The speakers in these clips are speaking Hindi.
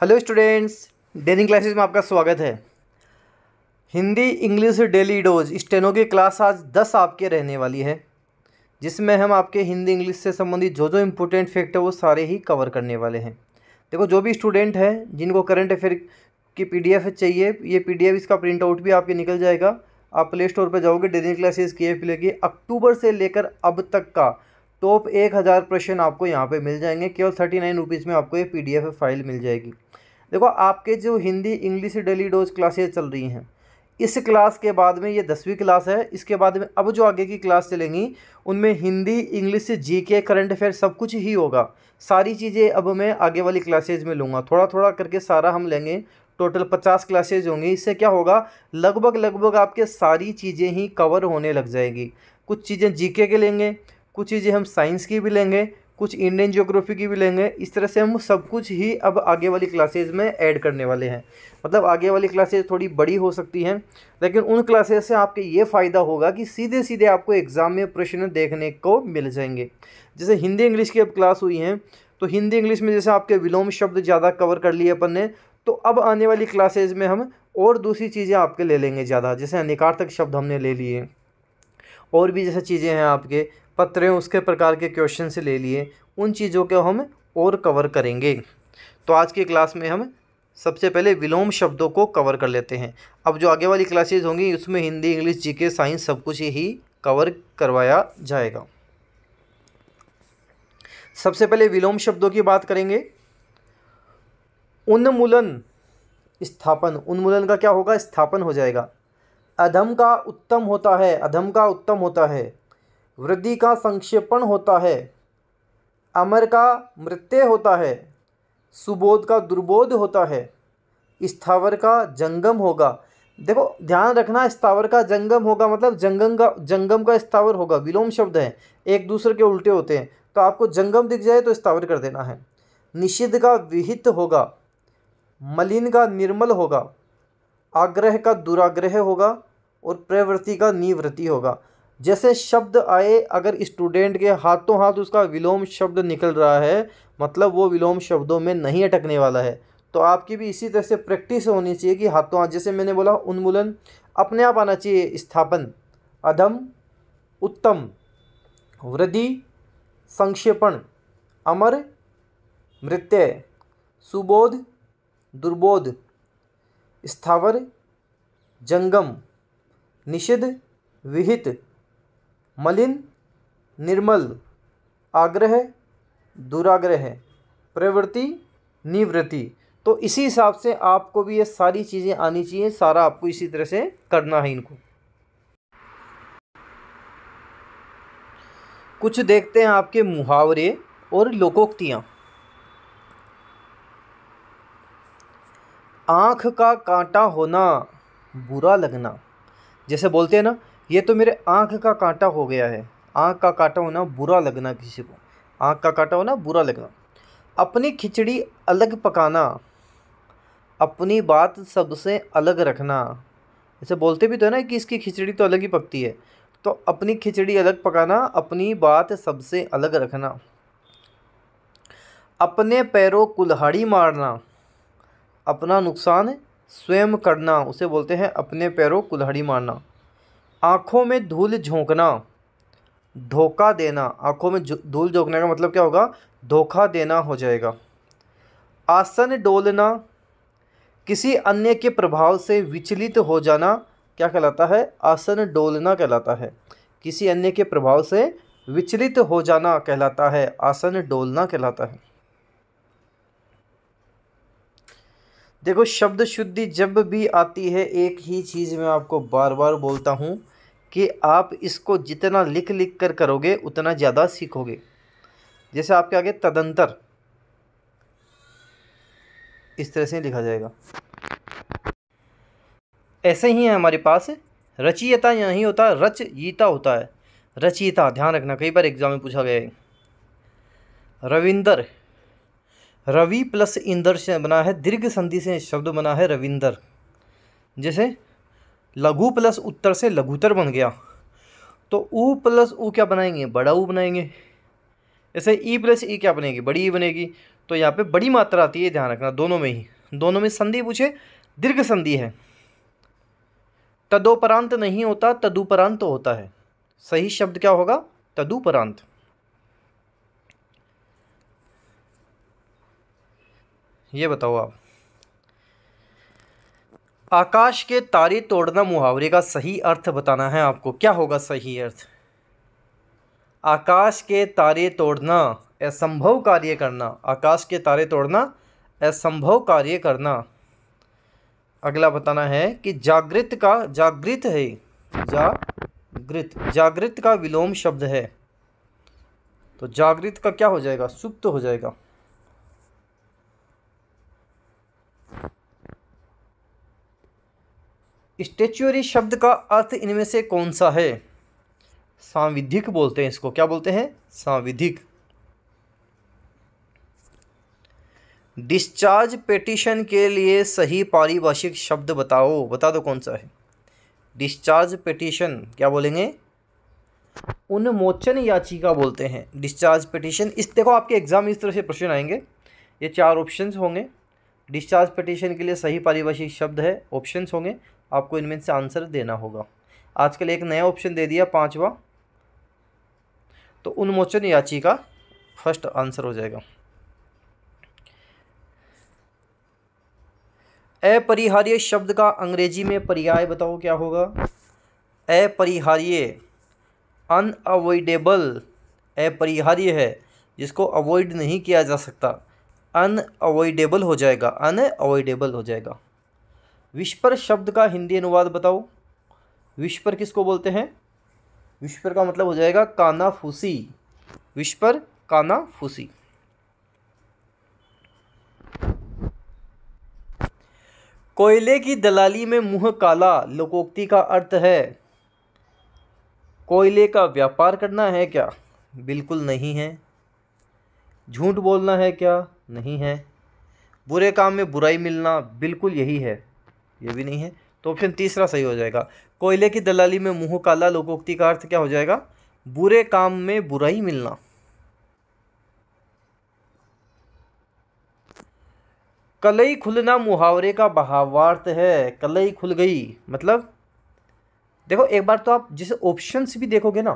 हेलो स्टूडेंट्स डेनिंग क्लासेस में आपका स्वागत है Hindi English daily dose steno की क्लास आज दस आपके रहने वाली है जिसमें हम आपके हिंदी इंग्लिश से संबंधित जो जो इम्पोर्टेंट फैक्ट है वो सारे ही कवर करने वाले हैं देखो जो भी स्टूडेंट है जिनको करंट अफेयर की पी चाहिए ये पी इसका प्रिंट आउट भी आपके निकल जाएगा आप प्ले स्टोर पर जाओगे डेनिंग क्लासेज़ की एफ लेके अक्टूबर से लेकर अब तक का टॉप एक हज़ार प्रश्न आपको यहाँ पे मिल जाएंगे केवल थर्टी नाइन रुपीज़ में आपको ये पीडीएफ फाइल मिल जाएगी देखो आपके जो Hindi English daily dose classes चल रही हैं इस क्लास के बाद में ये दसवीं क्लास है इसके बाद में अब जो आगे की क्लास चलेंगी उनमें हिंदी इंग्लिश जी के करंट अफेयर सब कुछ ही होगा सारी चीज़ें अब मैं आगे वाली क्लासेज में लूँगा थोड़ा थोड़ा करके सारा हम लेंगे टोटल पचास क्लासेज होंगी इससे क्या होगा लगभग लगभग आपके सारी चीज़ें ही कवर होने लग जाएगी कुछ चीज़ें जीके के लेंगे कुछ चीज़ें हम साइंस की भी लेंगे कुछ इंडियन जियोग्राफी की भी लेंगे इस तरह से हम सब कुछ ही अब आगे वाली क्लासेज में ऐड करने वाले हैं मतलब आगे वाली क्लासेज थोड़ी बड़ी हो सकती हैं लेकिन उन क्लासेज से आपके ये फ़ायदा होगा कि सीधे सीधे आपको एग्ज़ाम में प्रश्न देखने को मिल जाएंगे जैसे हिंदी इंग्लिश की अब क्लास हुई हैं तो हिंदी इंग्लिश में जैसे आपके विलोम शब्द ज़्यादा कवर कर लिए अपन ने तो अब आने वाली क्लासेज में हम और दूसरी चीज़ें आपके ले लेंगे ज़्यादा जैसे अनिकार्थक शब्द हमने ले लिए और भी जैसे चीज़ें हैं आपके पत्र हैं उसके प्रकार के क्वेश्चन से ले लिए उन चीज़ों को हम और कवर करेंगे तो आज की क्लास में हम सबसे पहले विलोम शब्दों को कवर कर लेते हैं अब जो आगे वाली क्लासेज होंगी उसमें हिंदी इंग्लिश के साइंस सब कुछ ही कवर करवाया जाएगा सबसे पहले विलोम शब्दों की बात करेंगे उन्मूलन स्थापन उन्मूलन का क्या होगा स्थापन हो जाएगा अधम का उत्तम होता है अधम का उत्तम होता है वृद्धि का संक्षेपण होता है अमर का मृत्य होता है सुबोध का दुर्बोध होता है स्थावर का जंगम होगा देखो ध्यान रखना स्थावर का जंगम होगा मतलब जंगम का जंगम का स्थावर होगा विलोम शब्द है एक दूसरे के उल्टे होते हैं तो आपको जंगम दिख जाए तो स्थावर कर देना है निषिद्ध का विहित होगा मलिन का निर्मल होगा आग्रह का दुराग्रह होगा और प्रवृत्ति का निवृत्ति होगा जैसे शब्द आए अगर स्टूडेंट के हाथों हाथ उसका विलोम शब्द निकल रहा है मतलब वो विलोम शब्दों में नहीं अटकने वाला है तो आपकी भी इसी तरह से प्रैक्टिस होनी चाहिए कि हाथों हाथ जैसे मैंने बोला उन्मूलन अपने आप आना चाहिए स्थापन अधम उत्तम वृद्धि संक्षेपण अमर मृत्यय सुबोध दुर्बोध स्थावर जंगम निषिद्ध विहित मलिन निर्मल आग्रह दुराग्रह प्रवृत्ति निवृत्ति तो इसी हिसाब से आपको भी ये सारी चीज़ें आनी चाहिए सारा आपको इसी तरह से करना है इनको कुछ देखते हैं आपके मुहावरे और लोकोक्तियाँ आँख का कांटा होना बुरा लगना जैसे बोलते हैं ना ये तो मेरे आँख का कांटा हो गया है आँख का कांटा होना बुरा लगना किसी को आँख का कांटा होना बुरा लगना अपनी खिचड़ी अलग पकाना अपनी बात सबसे अलग रखना ऐसे बोलते भी तो है ना कि इसकी खिचड़ी तो अलग ही पकती है तो अपनी खिचड़ी अलग पकाना अपनी बात सबसे अलग रखना अपने पैरों कुल्हाड़ी मारना अपना नुकसान स्वयं करना उसे बोलते हैं अपने पैरों कुल्हाड़ी मारना आँखों में धूल झोंकना धोखा देना आँखों में धूल झोंकने का मतलब क्या होगा धोखा देना हो जाएगा आसन डोलना किसी अन्य के प्रभाव से विचलित हो जाना क्या कहलाता है आसन डोलना कहलाता है किसी अन्य के प्रभाव से विचलित हो जाना कहलाता है आसन डोलना कहलाता है देखो शब्द शुद्धि जब भी आती है एक ही चीज़ मैं आपको बार बार बोलता हूँ कि आप इसको जितना लिख लिख कर करोगे उतना ज़्यादा सीखोगे जैसे आपके आगे तदंतर इस तरह से लिखा जाएगा ऐसे ही है हमारे पास रचियता यहीं होता है रच यीता होता है रचियता ध्यान रखना कई बार एग्जाम में पूछा गया है रविंदर रवि प्लस इंदर से बना है दीर्घ संधि से शब्द बना है रविंदर जैसे लघु प्लस उत्तर से लघुतर बन गया तो ऊ प्लस ऊ क्या बनाएंगे बड़ा ऊ बनाएंगे ऐसे ई प्लस ई क्या बनेगी बड़ी ई बनेगी तो यहाँ पे बड़ी मात्रा आती है ध्यान रखना दोनों में ही दोनों में संधि पूछे दीर्घ संधि है तदोपरांत नहीं होता तदुपरांत होता है सही शब्द क्या होगा तदुपरांत ये बताओ आप आकाश के तारे तोड़ना मुहावरे का सही अर्थ बताना है आपको क्या होगा सही अर्थ आकाश के तारे तोड़ना असंभव कार्य करना आकाश के तारे तोड़ना असंभव कार्य करना अगला बताना है कि जागृत का जागृत है जागृत जागृत का विलोम शब्द है तो जागृत का क्या हो जाएगा सुप्त तो हो जाएगा स्टेचुअरी शब्द का अर्थ इनमें से कौन सा है सांविधिक बोलते हैं इसको क्या बोलते हैं सांविधिक डिस्चार्ज पेटिशन के लिए सही पारिभाषिक शब्द बताओ बता दो कौन सा है डिस्चार्ज पेटिशन क्या बोलेंगे उन्मोचन याचिका बोलते हैं डिस्चार्ज पेटिशन इस देखो आपके एग्ज़ाम में इस तरह से प्रश्न आएंगे ये चार ऑप्शंस होंगे डिस्चार्ज पेटिशन के लिए सही पारिभाषिक शब्द है ऑप्शंस होंगे आपको इनमें से आंसर देना होगा आजकल एक नया ऑप्शन दे दिया पाँचवा तो उन्मोचन याचिका फर्स्ट आंसर हो जाएगा अपरिहार्य शब्द का अंग्रेजी में पर्याय बताओ क्या होगा अपरिहार्य अनअवॉइडेबल अपरिहार्य है जिसको अवॉइड नहीं किया जा सकता अनअवॉइडेबल हो जाएगा अनअवॉइडेबल हो जाएगा विश्वर शब्द का हिंदी अनुवाद बताओ विश्वर किसको बोलते हैं विश्वर का मतलब हो जाएगा काना फूसी विश्वर काना फूसी कोयले की दलाली में मुंह काला लोकोक्ति का अर्थ है कोयले का व्यापार करना है क्या बिल्कुल नहीं है झूठ बोलना है क्या नहीं है बुरे काम में बुराई मिलना बिल्कुल यही है ये भी नहीं है तो ऑप्शन तीसरा सही हो जाएगा कोयले की दलाली में मुँह काला लोकोक्ति का अर्थ क्या हो जाएगा बुरे काम में बुराई मिलना कलई खुलना मुहावरे का बहावार्थ है कलई खुल गई मतलब देखो एक बार तो आप जैसे ऑप्शंस भी देखोगे ना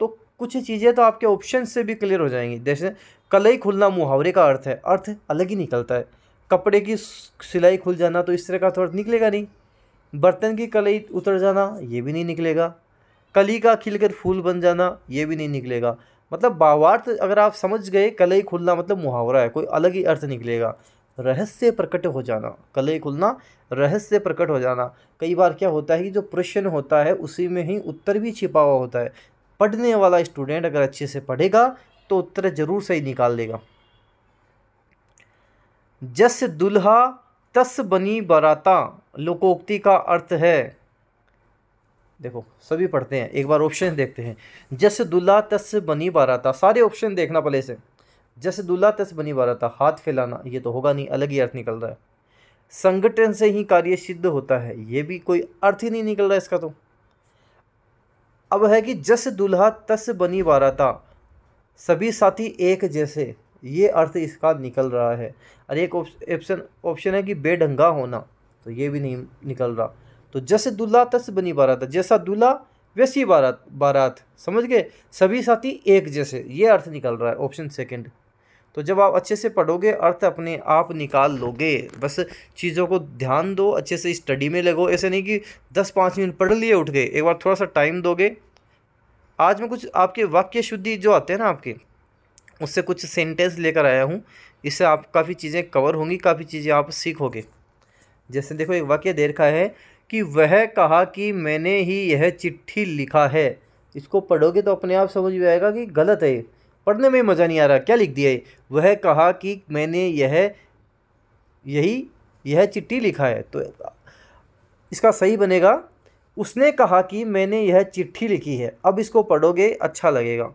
तो कुछ चीज़ें तो आपके ऑप्शन से भी क्लियर हो जाएंगी जैसे कलई खुलना मुहावरे का अर्थ है अर्थ अलग ही निकलता है कपड़े की सिलाई खुल जाना तो इस तरह का थोड़ा निकलेगा नहीं बर्तन की कलई उतर जाना ये भी नहीं निकलेगा कली का खिलकर फूल बन जाना ये भी नहीं निकलेगा मतलब भावार्थ अगर आप समझ गए कलई खुलना मतलब मुहावरा है कोई अलग ही अर्थ निकलेगा रहस्य प्रकट हो जाना कलई खुलना रहस्य प्रकट हो जाना कई बार क्या होता है कि जो प्रश्न होता है उसी में ही उत्तर भी छिपा हुआ होता है पढ़ने वाला स्टूडेंट अगर अच्छे से पढ़ेगा तो उत्तर ज़रूर सही निकाल लेगा जस दुल्हा तस बनी बराता लोकोक्ति का अर्थ है देखो सभी पढ़ते हैं एक बार ऑप्शन देखते हैं जस दुल्हा तस बनी बाराता सारे ऑप्शन देखना पहले से जस दुल्हा तस बनी बाराता हाथ फैलाना ये तो होगा नहीं अलग ही अर्थ निकल रहा है संगठन से ही कार्य सिद्ध होता है ये भी कोई अर्थ ही नहीं निकल रहा इसका तो अब है कि जस दुल्हा तस बनी बाराता सभी साथी एक जैसे ये अर्थ इसका निकल रहा है और एक ऑप्शन ऑप्शन है कि बेढंगा होना तो ये भी नहीं निकल रहा तो जैसे दुल्हा तस बनी बारात जैसा दुल्हा वैसी बारात बारात समझ गए सभी साथी एक जैसे ये अर्थ निकल रहा है ऑप्शन सेकंड तो जब आप अच्छे से पढ़ोगे अर्थ अपने आप निकाल लोगे बस चीज़ों को ध्यान दो अच्छे से स्टडी में लगो ऐसे नहीं कि दस पाँच मिनट पढ़ लिए उठ गए एक बार थोड़ा सा टाइम दोगे आज मैं कुछ आपके वाक्य शुद्धि जो आते हैं ना आपके उससे कुछ सेंटेंस लेकर आया हूँ इससे आप काफ़ी चीज़ें कवर होंगी काफ़ी चीज़ें आप सीखोगे जैसे देखो एक वाक्य दे रखा है कि वह कहा कि मैंने ही यह चिट्ठी लिखा है इसको पढ़ोगे तो अपने आप समझ में आएगा कि गलत है पढ़ने में मज़ा नहीं आ रहा क्या लिख दिया है वह कहा कि मैंने यह यही यह चिट्ठी लिखा है तो इसका सही बनेगा उसने कहा कि मैंने यह चिट्ठी लिखी है अब इसको पढ़ोगे अच्छा लगेगा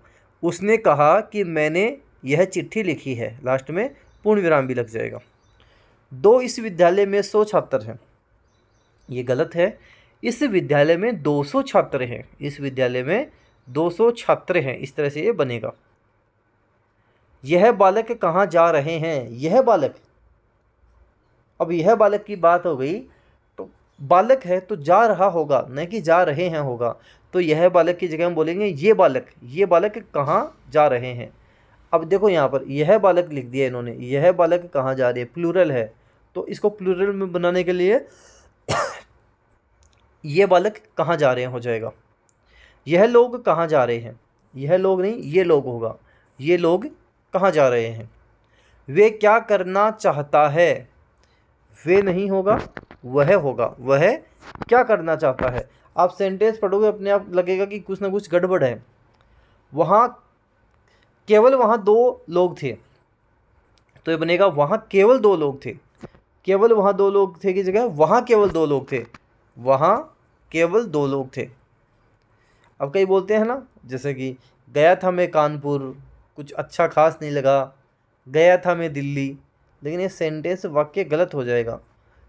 उसने कहा कि मैंने यह चिट्ठी लिखी है लास्ट में पूर्ण विराम भी लग जाएगा दो इस विद्यालय में सौ छात्र हैं ये गलत है इस विद्यालय में दो सौ छात्र हैं इस विद्यालय में दो सौ छात्र हैं इस तरह से ये बनेगा यह बालक कहाँ जा रहे हैं यह बालक अब यह बालक की बात हो गई तो बालक है तो जा रहा होगा न कि जा रहे हैं होगा तो यह बालक की जगह हम बोलेंगे ये बालक ये बालक कहाँ जा रहे हैं अब देखो यहाँ पर यह बालक लिख दिया इन्होंने यह बालक कहाँ जा रहे हैं प्लूरल है तो इसको प्लूरल में बनाने के लिए ये बालक कहाँ जा रहे हैं हो जाएगा यह लोग कहाँ जा रहे हैं यह लोग नहीं ये लोग होगा ये लोग कहाँ जा रहे हैं वे क्या करना चाहता है वे नहीं होगा वह होगा वह क्या करना चाहता है आप सेंटेंस पढ़ोगे अपने आप लगेगा कि कुछ ना कुछ गड़बड़ है वहाँ केवल वहाँ दो लोग थे तो ये बनेगा वहाँ केवल दो लोग थे केवल वहाँ दो लोग थे की जगह वहाँ केवल दो लोग थे वहाँ केवल दो लोग थे अब कई बोलते हैं ना जैसे कि गया था मैं कानपुर कुछ अच्छा खास नहीं लगा गया था मैं दिल्ली लेकिन ये सेंटेंस वाक्य गलत हो जाएगा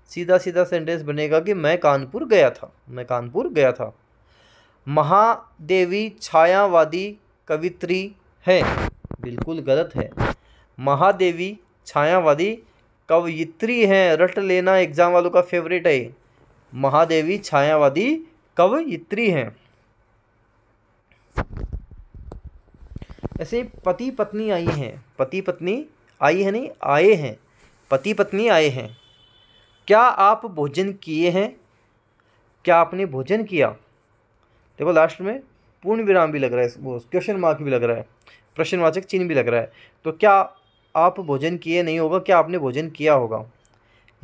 सीधा सीधा सेंटेंस बनेगा कि मैं कानपुर गया था मैं कानपुर गया था महादेवी छायावादी कवित्री है बिल्कुल गलत है महादेवी छायावादी कवयित्री हैं रट लेना एग्ज़ाम वालों का फेवरेट है महादेवी छायावादी कवयित्री हैं ऐसे पति पत्नी आई हैं पति पत्नी आई है नहीं आए हैं पति पत्नी आए हैं क्या आप भोजन किए हैं क्या आपने भोजन किया देखो लास्ट में पूर्ण विराम भी लग रहा है वो क्वेश्चन मार्क भी लग रहा है प्रश्नवाचक चिन्ह भी लग रहा है तो क्या आप भोजन किए नहीं होगा क्या आपने भोजन किया होगा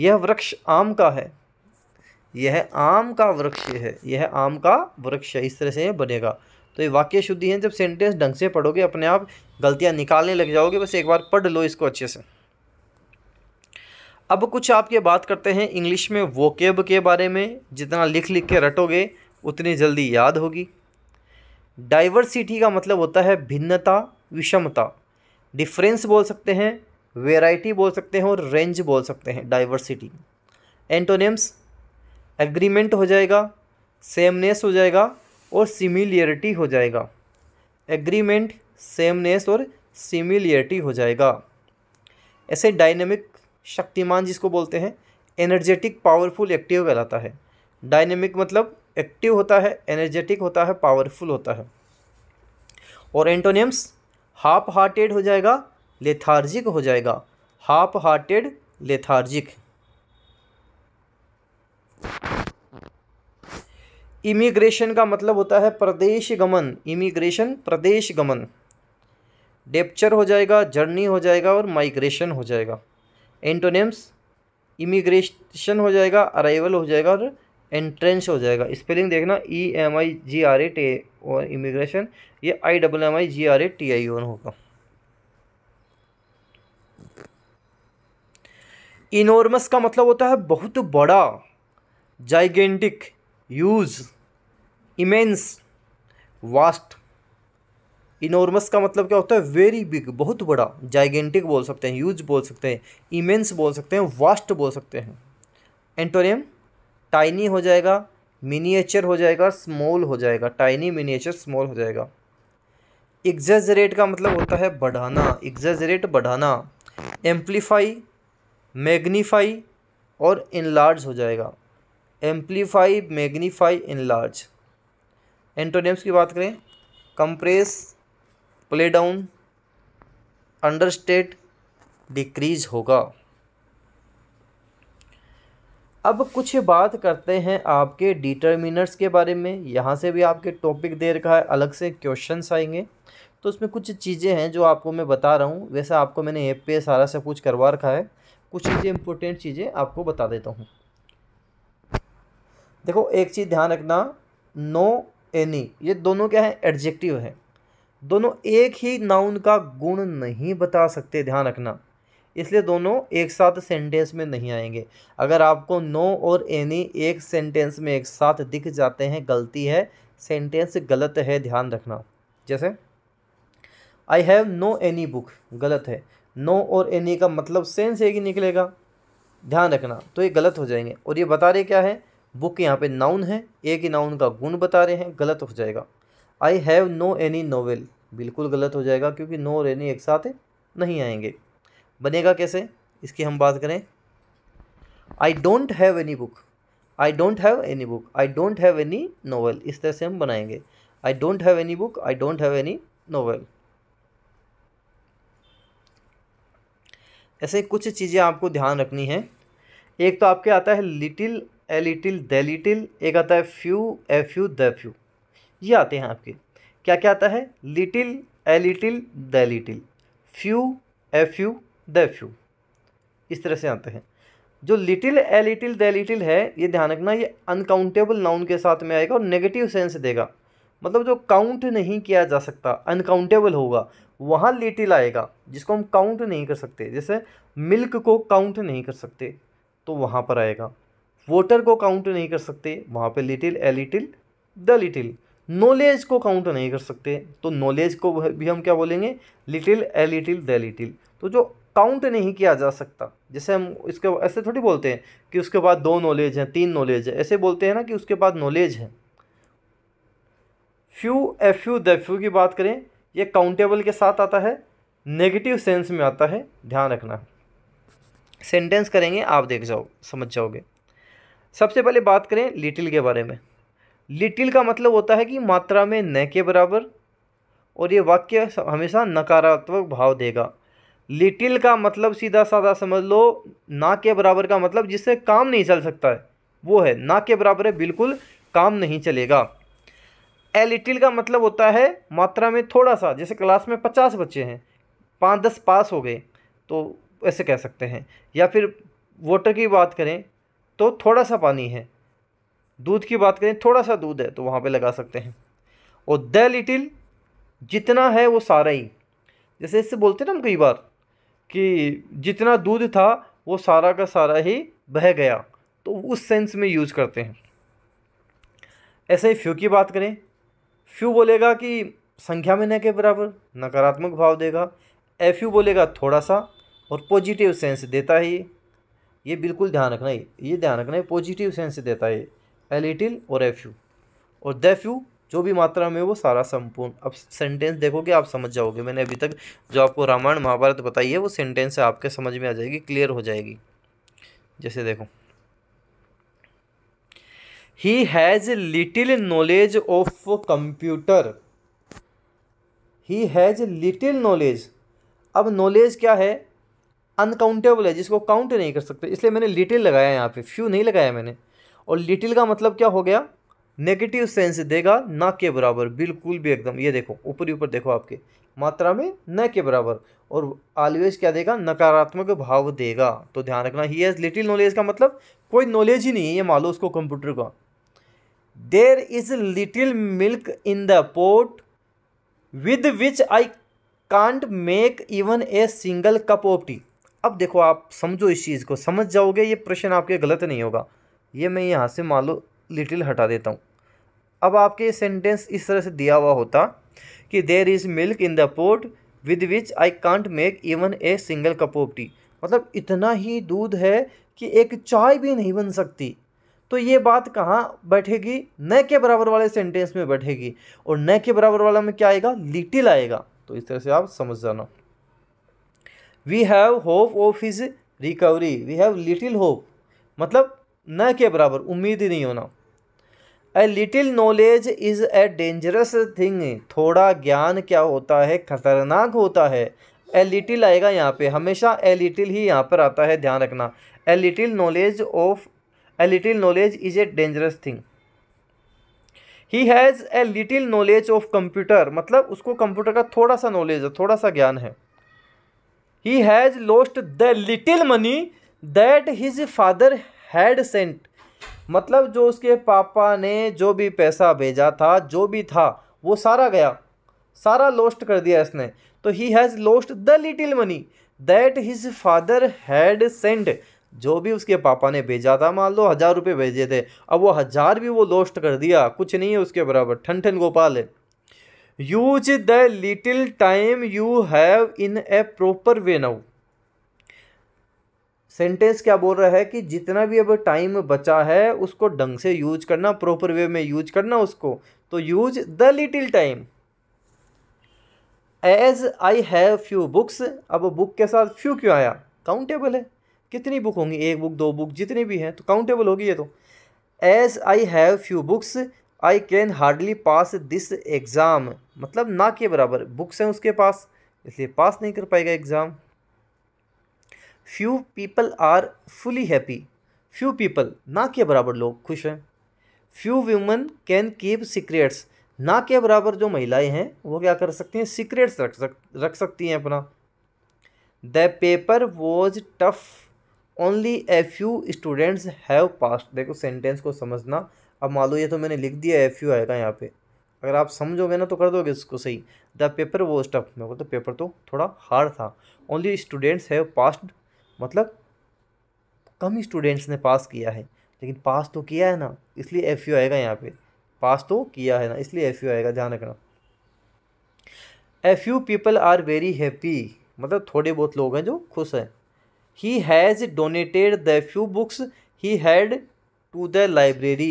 यह वृक्ष आम का है यह आम का वृक्ष है यह आम का वृक्ष है इस तरह से बनेगा तो ये वाक्य शुद्धि है जब सेंटेंस ढंग से पढ़ोगे अपने आप गलतियाँ निकालने लग जाओगे बस एक बार पढ़ लो इसको अच्छे से अब कुछ आपके बात करते हैं इंग्लिश में वोकेब के बारे में जितना लिख लिख के रटोगे उतनी जल्दी याद होगी डाइवर्सिटी का मतलब होता है भिन्नता विषमता डिफरेंस बोल सकते हैं वेराइटी बोल सकते हैं और रेंज बोल सकते हैं डाइवर्सिटी एंटोनेम्स एग्रीमेंट हो जाएगा सेमनेस हो जाएगा और सिमिलियरिटी हो जाएगा एग्रीमेंट सेमनेस और सिमिलियरिटी हो जाएगा ऐसे डायनेमिक शक्तिमान जिसको बोलते हैं एनर्जेटिक पावरफुल एक्टिव कहलाता है डायनेमिक मतलब एक्टिव होता है एनर्जेटिक होता है पावरफुल होता है और एंटोनियम्स हाफ हार्टेड हो जाएगा लेथार्जिक हो जाएगा हाफ हार्टेड लेथार्जिक इमिग्रेशन का मतलब होता है प्रदेश गमन इमिग्रेशन प्रदेश गमन डेप्चर हो जाएगा जर्नी हो जाएगा और माइग्रेशन हो जाएगा एंटोनिम्स इमिग्रेशन हो जाएगा अराइवल हो जाएगा और एंट्रेंस हो जाएगा स्पेलिंग देखना E M I G R A T और इमिग्रेशन ये I double M I G R A T I O N होगा इनॉर्मस का मतलब होता है बहुत बड़ा gigantic huge immense vast enormous का मतलब क्या होता है वेरी बिग बहुत बड़ा जाइगेंटिक बोल सकते हैं यूज बोल सकते हैं इमेंस बोल सकते हैं वास्ट बोल सकते हैं एंटोनियम टाइनी हो जाएगा मिनिएचर हो जाएगा स्मॉल हो जाएगा टाइनी मिनिएचर स्मॉल हो जाएगा एग्जेजरेट का मतलब होता है बढ़ाना एग्जेजरेट बढ़ाना एम्पलीफाई मैग्नीफाई और इनलार्ज हो जाएगा एम्प्लीफाई मैग्नीफाई इनलार्ज एंटोनियम्स की बात करें compress play down understate decrease होगा अब कुछ बात करते हैं आपके डिटर्मिनर्स के बारे में यहाँ से भी आपके टॉपिक दे रखा है अलग से क्वेश्चंस आएंगे तो उसमें कुछ चीज़ें हैं जो आपको मैं बता रहा हूँ वैसे आपको मैंने ऐप पे सारा सब कुछ करवा रखा है कुछ चीज़ें इंपॉर्टेंट चीज़ें आपको बता देता हूँ देखो एक चीज़ ध्यान रखना नो एनी ये दोनों क्या है एडजेक्टिव है दोनों एक ही नाउन का गुण नहीं बता सकते ध्यान रखना इसलिए दोनों एक साथ सेंटेंस में नहीं आएंगे अगर आपको नो और एनी एक सेंटेंस में एक साथ दिख जाते हैं गलती है सेंटेंस गलत है ध्यान रखना जैसे I have no any book गलत है नो और एनी का मतलब सेंस एक ही निकलेगा ध्यान रखना तो ये गलत हो जाएंगे और ये बता रहे क्या है बुक यहाँ पे नाउन है एक ही नाउन का गुण बता रहे हैं गलत हो जाएगा I have no any novel बिल्कुल गलत हो जाएगा क्योंकि नो और एनी एक साथ नहीं आएंगे बनेगा कैसे इसकी हम बात करें I don't have any book I don't have any book I don't have any novel इस तरह से हम बनाएंगे I don't have any book I don't have any novel ऐसे कुछ चीज़ें आपको ध्यान रखनी है एक तो आपके आता है little a little the little एक आता है few a few the few ये आते हैं आपके क्या क्या आता है little a little the little few a few the few इस तरह से आते हैं जो little a little the little है ये ध्यान रखना ये अनकाउंटेबल नाउन के साथ में आएगा और नेगेटिव सेंस देगा मतलब जो काउंट नहीं किया जा सकता अनकाउंटेबल होगा वहाँ लिटिल आएगा जिसको हम काउंट नहीं कर सकते जैसे मिल्क को काउंट नहीं कर सकते तो वहाँ पर आएगा वोटर को काउंट नहीं कर सकते वहाँ पे little a little the little knowledge को काउंट नहीं कर सकते तो नॉलेज को भी हम क्या बोलेंगे little a little the little तो जो काउंट नहीं किया जा सकता जैसे हम इसके ऐसे थोड़ी बोलते हैं कि उसके बाद दो नॉलेज हैं तीन नॉलेज है ऐसे बोलते हैं ना कि उसके बाद नॉलेज है few a few the few की बात करें ये काउंटेबल के साथ आता है नेगेटिव सेंस में आता है ध्यान रखना सेंटेंस करेंगे आप देख जाओ समझ जाओगे सबसे पहले बात करें लिटिल के बारे में लिटिल का मतलब होता है कि मात्रा में न के बराबर और ये वाक्य हमेशा नकारात्मक भाव देगा लिटिल का मतलब सीधा साधा समझ लो ना के बराबर का मतलब जिससे काम नहीं चल सकता है वो है ना के बराबर है बिल्कुल काम नहीं चलेगा ए लिटिल का मतलब होता है मात्रा में थोड़ा सा जैसे क्लास में पचास बच्चे हैं पाँच दस पास हो गए तो ऐसे कह सकते हैं या फिर वोटर की बात करें तो थोड़ा सा पानी है दूध की बात करें थोड़ा सा दूध है तो वहाँ पे लगा सकते हैं और द लिटिल जितना है वो सारा ही जैसे इससे बोलते ना हम कई बार कि जितना दूध था वो सारा का सारा ही बह गया तो उस सेंस में यूज करते हैं ऐसे ही फ्यू की बात करें फ्यू बोलेगा कि संख्या में न के बराबर नकारात्मक भाव देगा एफ यू बोलेगा थोड़ा सा और पॉजिटिव सेंस देता है ये बिल्कुल ध्यान रखना है ये ध्यान रखना है पॉजिटिव सेंस देता है ए लिटिल और ए फ्यू और द फ्यू जो भी मात्रा में वो सारा संपूर्ण अब सेंटेंस देखोगे आप समझ जाओगे मैंने अभी तक जो आपको रामायण महाभारत बताई है वो सेंटेंस आपके समझ में आ जाएगी क्लियर हो जाएगी जैसे देखो he has little knowledge of computer he has little knowledge अब नॉलेज क्या है अनकाउंटेबल है जिसको काउंट नहीं कर सकते इसलिए मैंने लिटिल लगाया यहाँ पे फ्यू नहीं लगाया मैंने और लिटिल का मतलब क्या हो गया नेगेटिव सेंस देगा ना के बराबर बिल्कुल भी एकदम ये देखो ऊपरी ऊपर देखो आपके मात्रा में न के बराबर और आलवेज क्या देगा नकारात्मक भाव देगा तो ध्यान रखना ही एज लिटिल नॉलेज का मतलब कोई नॉलेज ही नहीं है ये मान लो उसको कंप्यूटर का there is little milk in the pot with which I can't make even a single cup of tea अब देखो आप समझो इस चीज़ को समझ जाओगे ये प्रश्न आपके गलत नहीं होगा ये मैं यहाँ से लो लिटिल हटा देता हूँ अब आपके सेंटेंस इस तरह से दिया हुआ होता कि there is milk in the pot with which I can't make even a single cup of tea मतलब इतना ही दूध है कि एक चाय भी नहीं बन सकती तो ये बात कहाँ बैठेगी न के बराबर वाले सेंटेंस में बैठेगी और न के बराबर वाला में क्या आएगा लिटिल आएगा तो इस तरह से आप समझ जाना we have hope of his recovery we have little hope मतलब न के बराबर उम्मीद ही नहीं होना a little knowledge is a dangerous thing थोड़ा ज्ञान क्या होता है खतरनाक होता है ए लिटिल आएगा यहाँ पे हमेशा ए लिटिल ही यहाँ पर आता है ध्यान रखना a little knowledge of a little knowledge is a dangerous thing he has a little knowledge of computer मतलब उसको कंप्यूटर का थोड़ा सा नॉलेज है थोड़ा सा ज्ञान है he has lost the little money that his father had sent मतलब जो उसके पापा ने जो भी पैसा भेजा था जो भी था वो सारा गया सारा लोस्ट कर दिया इसने तो he has lost the little money that his father had sent जो भी उसके पापा ने भेजा था मान लो हज़ार रुपये भेजे थे अब वो हज़ार भी वो लोस्ट कर दिया कुछ नहीं है उसके बराबर ठन ठन गोपाल है use the little time you have in a proper way now sentence क्या बोल रहा है कि जितना भी अब टाइम बचा है उसको ढंग से यूज करना प्रॉपर वे में यूज करना उसको तो use the little time as I have few books अब बुक के साथ फ्यू क्यों आया काउंटेबल है कितनी बुक होंगी एक बुक दो बुक जितनी भी हैं तो काउंटेबल होगी ये तो as I have few books I can hardly pass this exam मतलब ना के बराबर बुक्स हैं उसके पास इसलिए पास नहीं कर पाएगा exam few people are fully happy few people ना के बराबर लोग खुश हैं few women can keep secrets ना के बराबर जो महिलाएं हैं वो क्या कर सकती हैं सीक्रेट्स रख सक रख सकती हैं अपना the paper was tough only a few students have passed देखो सेंटेंस को समझना अब मान लो ये तो मैंने लिख दिया ए फ्यू आएगा यहाँ पे अगर आप समझोगे ना तो कर दोगे इसको सही द पेपर वॉज टफ मेरे को तो पेपर तो थोड़ा हार्ड था ओनली स्टूडेंट्स हैव पास्ट मतलब कम स्टूडेंट्स ने पास किया है लेकिन पास तो किया है ना इसलिए एफ यू आएगा यहाँ पे पास तो किया है ना इसलिए एफ यू आएगा ध्यान रखना a few people are very happy मतलब थोड़े बहुत लोग हैं जो खुश हैं he has donated the few books he had to the library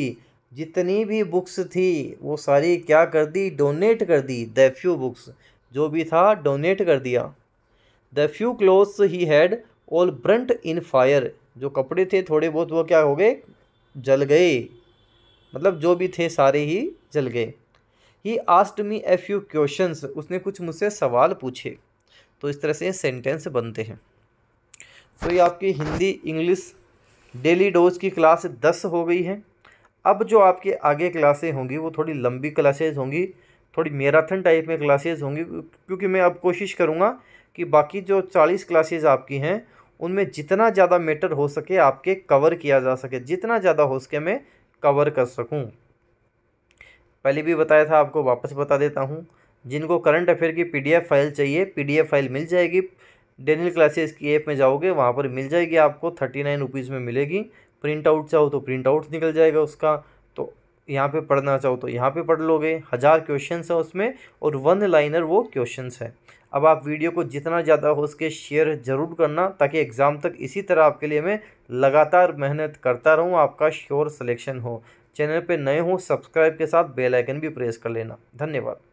जितनी भी बुक्स थी वो सारी क्या कर दी डोनेट कर दी द फ्यू बुक्स जो भी था डोनेट कर दिया the few clothes he had all burnt in fire जो कपड़े थे थोड़े बहुत वो क्या हो गए जल गए मतलब जो भी थे सारे ही जल गए he asked me a few question उसने कुछ मुझसे सवाल पूछे तो इस तरह से सेंटेंस बनते हैं तो ये आपकी हिंदी इंग्लिश डेली डोज की क्लास दस हो गई है अब जो आपके आगे क्लासें होंगी वो थोड़ी लंबी क्लासेज होंगी थोड़ी मैराथन टाइप में क्लासेज होंगी क्योंकि मैं अब कोशिश करूँगा कि बाकी जो चालीस क्लासेज आपकी हैं उनमें जितना ज़्यादा मैटर हो सके आपके कवर किया जा सके जितना ज़्यादा हो सके मैं कवर कर सकूं पहले भी बताया था आपको वापस बता देता हूं जिनको करंट अफेयर की पीडीएफ फाइल चाहिए पीडीएफ फाइल मिल जाएगी डेनियल क्लासेस की ऐप में जाओगे वहाँ पर मिल जाएगी आपको थर्टी नाइन रुपीज़ में मिलेगी प्रिंट आउट चाहो तो प्रिंट आउट निकल जाएगा उसका तो यहाँ पे पढ़ना चाहो तो यहाँ पे पढ़ लोगे हज़ार क्वेश्चंस हैं उसमें और वन लाइनर वो क्वेश्चंस हैं अब आप वीडियो को जितना ज़्यादा हो सके शेयर ज़रूर करना ताकि एग्ज़ाम तक इसी तरह आपके लिए मैं लगातार मेहनत करता रहूँ आपका श्योर सिलेक्शन हो चैनल पे नए हों सब्सक्राइब के साथ बेल आइकन भी प्रेस कर लेना धन्यवाद